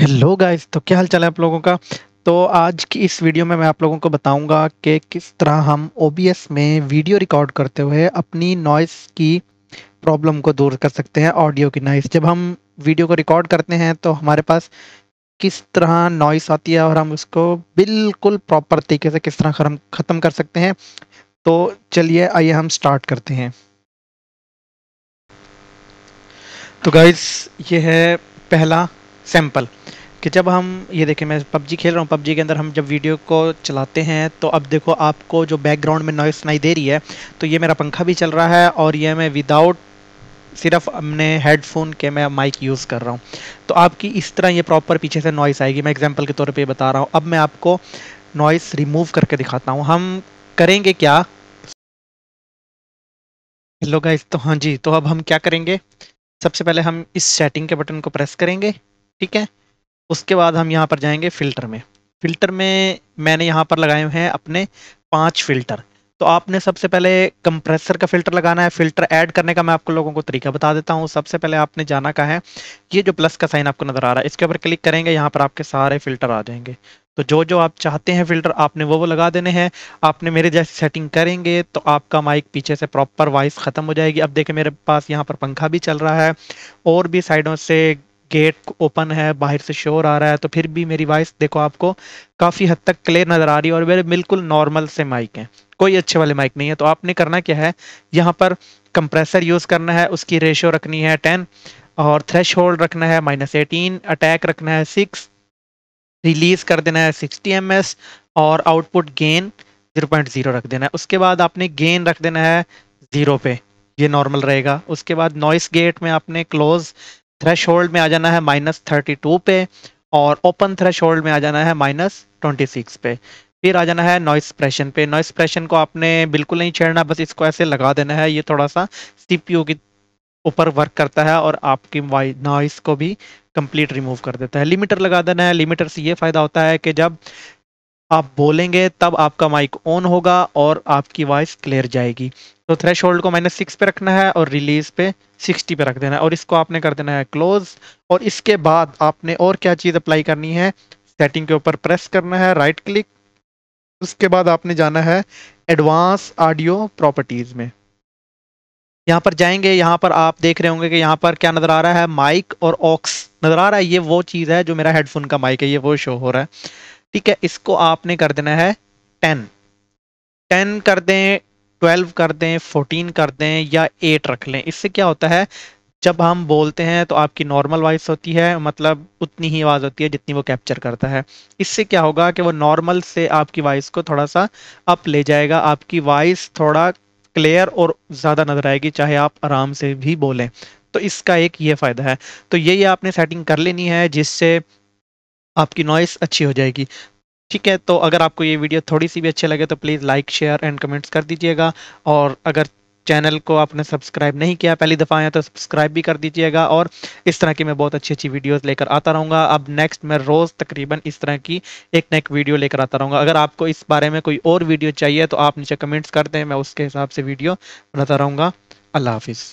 hello guys तो क्या हाल चाल है आप लोगों का तो आज की इस वीडियो में मैं आप लोगों को बताऊंगा कि किस तरह हम ओ में वीडियो रिकॉर्ड करते हुए अपनी नॉइस की प्रॉब्लम को दूर कर सकते हैं ऑडियो की नॉइस जब हम वीडियो को रिकॉर्ड करते हैं तो हमारे पास किस तरह नॉइस आती है और हम उसको बिल्कुल प्रॉपर तरीके से किस तरह ख़त्म कर सकते हैं तो चलिए आइए हम स्टार्ट करते हैं तो गाइज़ ये है पहला सैंपल कि जब हम ये देखें मैं पबजी खेल रहा हूँ पबजी के अंदर हम जब वीडियो को चलाते हैं तो अब देखो आपको जो बैकग्राउंड में नॉइस सुनाई दे रही है तो ये मेरा पंखा भी चल रहा है और ये मैं विदाउट सिर्फ अपने हेडफोन के मैं माइक यूज़ कर रहा हूँ तो आपकी इस तरह ये प्रॉपर पीछे से नॉइस आएगी मैं एग्जांपल के तौर पे बता रहा हूँ अब मैं आपको नॉइस रिमूव करके दिखाता हूँ हम करेंगे क्या हेलो गाइस तो हाँ जी तो अब हम क्या करेंगे सबसे पहले हम इस सेटिंग के बटन को प्रेस करेंगे ठीक है उसके बाद हम यहाँ पर जाएंगे फ़िल्टर में फ़िल्टर में मैंने यहाँ पर लगाए हैं अपने पाँच फ़िल्टर तो आपने सबसे पहले कंप्रेसर का फिल्टर लगाना है फिल्टर ऐड करने का मैं आपको लोगों को तरीका बता देता हूँ सबसे पहले आपने जाना का है ये जो प्लस का साइन आपको नज़र आ रहा है इसके ऊपर क्लिक करेंगे यहाँ पर आपके सारे फिल्टर आ जाएंगे तो जो जो आप चाहते हैं फिल्टर आपने वो वो लगा देने हैं आपने मेरे जैसी सेटिंग करेंगे तो आपका माइक पीछे से प्रॉपर वॉइस ख़त्म हो जाएगी अब देखें मेरे पास यहाँ पर पंखा भी चल रहा है और भी साइडों से गेट ओपन है बाहर से शोर आ रहा है तो फिर भी मेरी वॉइस देखो आपको काफ़ी हद तक क्लियर नज़र आ रही है और मेरे बिल्कुल नॉर्मल से माइक हैं कोई अच्छे वाले माइक नहीं है तो आपने करना क्या है यहाँ पर कंप्रेसर यूज़ करना है उसकी रेशो रखनी है टेन और थ्रेश होल्ड रखना है माइनस एटीन अटैक रखना है सिक्स रिलीज कर देना है सिक्सटी एम और output gain zero point zero रख देना है उसके बाद आपने गेन रख देना है ज़ीरो पे ये नॉर्मल रहेगा उसके बाद नॉइस गेट में आपने क्लोज थ्रेश होल्ड में आ जाना है माइनस थर्टी टू पे और ओपन थ्रेश होल्ड में आ जाना है माइनस ट्वेंटी सिक्स पे फिर आ जाना है नॉइस प्रेशन पे नॉइस प्रेशन को आपने बिल्कुल नहीं छेड़ना बस इसको ऐसे लगा देना है ये थोड़ा सा सी की ऊपर वर्क करता है और आपकी नॉइस को भी कंप्लीट रिमूव कर देता है लिमिटर लगा देना है लिमिटर से ये फ़ायदा होता है कि जब आप बोलेंगे तब आपका माइक ऑन होगा और आपकी वॉइस क्लियर जाएगी तो थ्रेश को माइनस सिक्स पे रखना है और रिलीज पे सिक्सटी पे रख देना है और इसको आपने कर देना है क्लोज और इसके बाद आपने और क्या चीज़ अप्लाई करनी है सेटिंग के ऊपर प्रेस करना है राइट क्लिक उसके बाद आपने जाना है एडवांस ऑडियो प्रॉपर्टीज़ में यहाँ पर जाएंगे यहाँ पर आप देख रहे होंगे कि यहाँ पर क्या नज़र आ रहा है माइक और ऑक्स नज़र आ रहा है ये वो चीज़ है जो मेरा हेडफोन का माइक है ये वो शो हो रहा है ठीक है इसको आपने कर देना है टेन टेन कर दें ट्वेल्व कर दें फोर्टीन कर दें या एट रख लें इससे क्या होता है जब हम बोलते हैं तो आपकी नॉर्मल वॉइस होती है मतलब उतनी ही आवाज़ होती है जितनी वो कैप्चर करता है इससे क्या होगा कि वो नॉर्मल से आपकी वॉइस को थोड़ा सा अप ले जाएगा आपकी वॉइस थोड़ा क्लियर और ज़्यादा नज़र आएगी चाहे आप आराम से भी बोलें तो इसका एक ये फ़ायदा है तो यही आपने सेटिंग कर लेनी है जिससे आपकी नॉइस अच्छी हो जाएगी ठीक है तो अगर आपको ये वीडियो थोड़ी सी भी अच्छी लगे तो please like share and comments कर दीजिएगा और अगर चैनल को आपने सब्सक्राइब नहीं किया पहली दफ़ा आया तो सब्सक्राइब भी कर दीजिएगा और इस तरह की मैं बहुत अच्छी अच्छी वीडियोस लेकर आता रहूँगा अब नेक्स्ट मैं रोज़ तकरीबन इस तरह की एक ना एक वीडियो लेकर आता रहूँगा अगर आपको इस बारे में कोई और वीडियो चाहिए तो आप नीचे कमेंट्स कर दें मैं उसके हिसाब से वीडियो बनाता रहूँगा अल्लाह हाफिज़